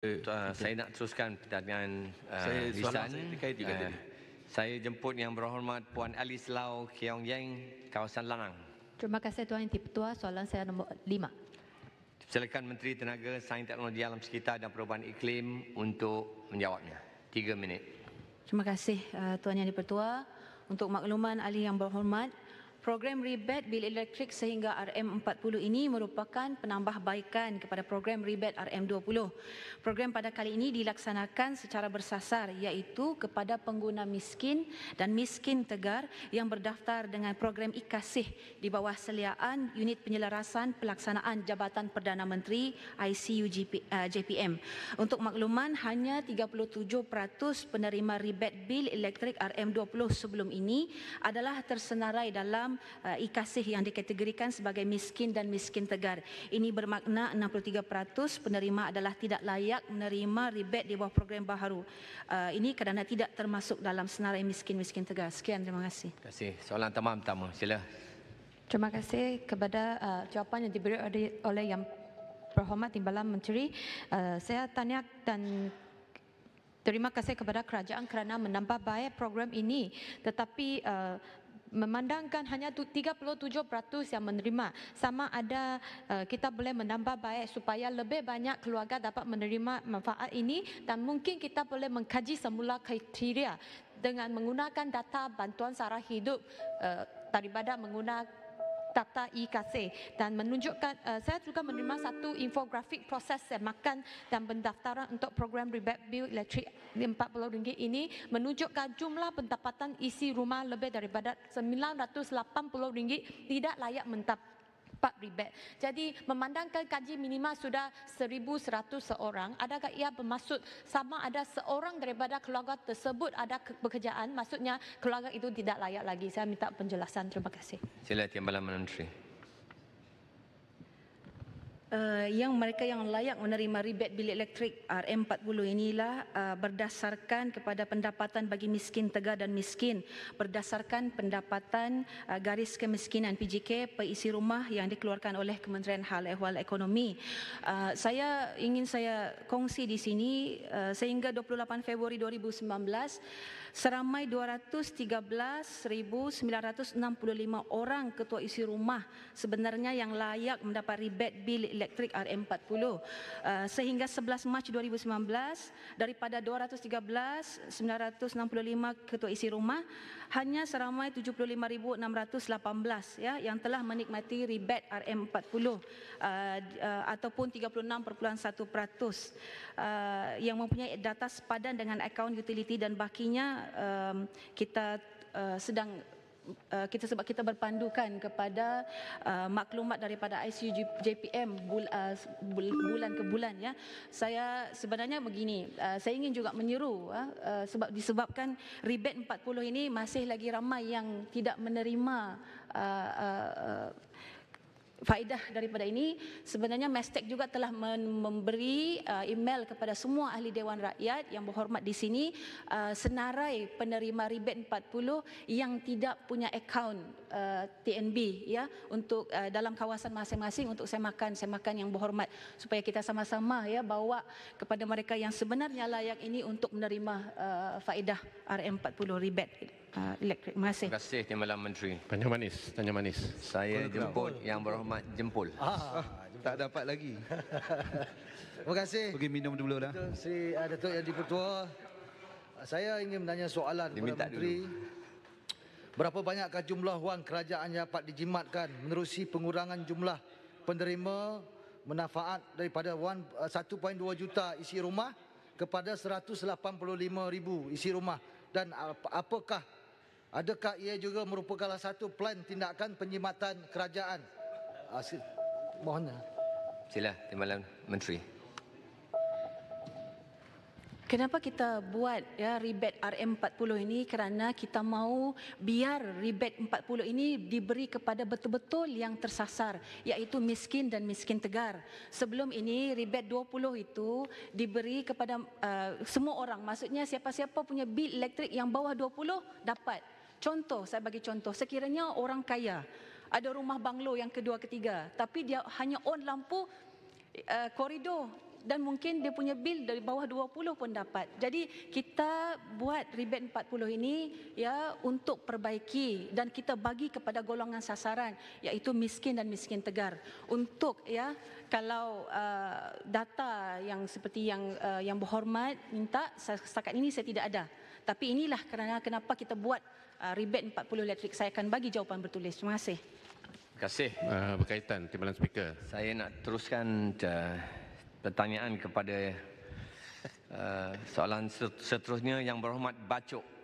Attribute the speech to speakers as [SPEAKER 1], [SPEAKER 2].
[SPEAKER 1] Uh, saya nak teruskan pertanyaan uh, ah, saya, Lisan. Saya, juga ah, saya jemput yang berhormat Puan Alice Lau Kiong Yang, kawasan Lanang.
[SPEAKER 2] Terima kasih Tuan Yang Tipetua.
[SPEAKER 1] Soalan saya nombor lima. Silakan Menteri Tenaga, Sains Teknologi Alam Sekitar dan Perubahan Iklim untuk menjawabnya. Tiga minit. Terima kasih Tuan Yang Dipertua. Untuk makluman Ali yang berhormat, Program rebate bil elektrik sehingga RM40 ini merupakan penambahbaikan kepada program rebate RM20. Program pada kali ini dilaksanakan secara bersasar iaitu kepada pengguna miskin dan miskin tegar yang berdaftar dengan program IKASIH di bawah seliaan unit penyelarasan pelaksanaan Jabatan Perdana Menteri ICU eh, JPM. Untuk makluman, hanya 37% penerima rebate bil elektrik RM20 sebelum ini adalah tersenarai dalam dalam uh, ikasih yang dikategorikan sebagai miskin dan miskin tegar. Ini bermakna 63% penerima adalah tidak layak menerima rebate di bawah program baharu. Uh, ini kerana tidak termasuk dalam senarai miskin-miskin tegar. Sekian, terima kasih. Terima kasih. Soalan tamam pertama. Sila. Terima kasih kepada
[SPEAKER 2] uh, jawapan yang diberi oleh Yang Berhormat Timbalan Menteri. Uh, saya tanya dan terima kasih kepada kerajaan kerana menambah baik program ini. Tetapi uh, memandangkan hanya 37% yang menerima sama ada eh, kita boleh menambah baik supaya lebih banyak keluarga dapat menerima manfaat ini dan mungkin kita boleh mengkaji semula kriteria dengan menggunakan data bantuan sara hidup eh, daripada menggunakan Tata IKC dan menunjukkan uh, saya juga menerima satu infografik proses semakan dan pendaftaran untuk program rebate bil elektrik RM40 ini menunjukkan jumlah pendapatan isi rumah lebih daripada RM980 tidak layak mentap empat ribet. Jadi memandangkan kaji minima sudah 1,100 seorang, adakah ia bermaksud sama ada seorang daripada keluarga tersebut ada pekerjaan, maksudnya
[SPEAKER 1] keluarga itu tidak layak lagi. Saya minta penjelasan. Terima kasih. Sila Timbalan Menteri. Eh, yang mereka yang layak menerima rebate bil elektrik ah, RM40 inilah uh, berdasarkan kepada pendapatan bagi miskin tegar dan miskin berdasarkan pendapatan uh, garis kemiskinan PJK peisi rumah yang dikeluarkan oleh Kementerian Hal Ehwal Ekonomi. Uh, saya ingin saya kongsi di sini uh, sehingga 28 Februari 2019 seramai 213,965 orang ketua isi rumah sebenarnya yang layak mendapat rebate bil elektrik RM40 uh, sehingga 11 Mac 2019 daripada 213,965 ketua isi rumah hanya seramai 75,618 ya yang telah menikmati rebate RM40 uh, uh, ataupun 36.1% uh, yang mempunyai data sepadan dengan akaun utiliti dan bakinya um, kita uh, sedang uh, kita sebab kita berpandukan kepada uh, maklumat daripada ICU JPM bul, uh, bul, bulan ke bulan ya saya sebenarnya begini uh, saya ingin juga menyeru uh, uh, sebab disebabkan rebate 40 ini masih lagi ramai yang tidak menerima uh, uh, uh faedah daripada ini sebenarnya Mestek juga telah memberi uh, email kepada semua ahli dewan rakyat yang berhormat di sini uh, senarai penerima ribet 40 yang tidak punya akaun uh, TNB ya untuk dalam kawasan masing-masing untuk semakan semakan yang berhormat supaya kita sama-sama ya bawa kepada mereka yang sebenarnya layak ini untuk menerima faedah RM40 ribet Ah, elektrik. Terima kasih. Terima kasih Timbalan Menteri. Tanya manis, tanya manis. Saya jemput, jemput yang berhormat jempol. Ah, ah, ah jemput. Tak dapat lagi. Terima kasih. Pergi minum dulu lah. Si uh, Datuk Yang Dipertua. Saya ingin menanya soalan kepada Menteri. Dulu. Berapa banyakkah jumlah wang kerajaan yang dapat dijimatkan menerusi pengurangan jumlah penerima manfaat daripada 1.2 juta isi rumah kepada 185 ribu isi rumah dan apakah Adakah ia juga merupakan satu plan tindakan penjimatan kerajaan? Asil. Ah, mohon. Lah. Sila, Timbalan Menteri. Kenapa kita buat ya rebate RM40 ini kerana kita mahu biar rebate 40 ini diberi kepada betul-betul yang tersasar iaitu miskin dan miskin tegar. Sebelum ini rebate 20 itu diberi kepada uh, semua orang maksudnya siapa-siapa punya bil elektrik yang bawah 20 dapat. Contoh, saya bagi contoh. Sekiranya orang kaya, ada rumah banglo yang kedua ketiga, tapi dia hanya on lampu uh, eh, koridor dan mungkin dia punya bil dari bawah 20 pun dapat. Jadi kita buat rebate 40 ini ya untuk perbaiki dan kita bagi kepada golongan sasaran iaitu miskin dan miskin tegar. Untuk ya kalau uh, data yang seperti yang uh, yang berhormat minta setakat ini saya tidak ada. Tapi inilah kerana kenapa kita buat uh, ah, ribet 40 elektrik. Saya akan bagi jawapan bertulis. Terima kasih. Terima kasih. Uh, berkaitan timbalan speaker. Saya nak teruskan uh, pertanyaan kepada uh, soalan seterusnya yang berhormat Bacok.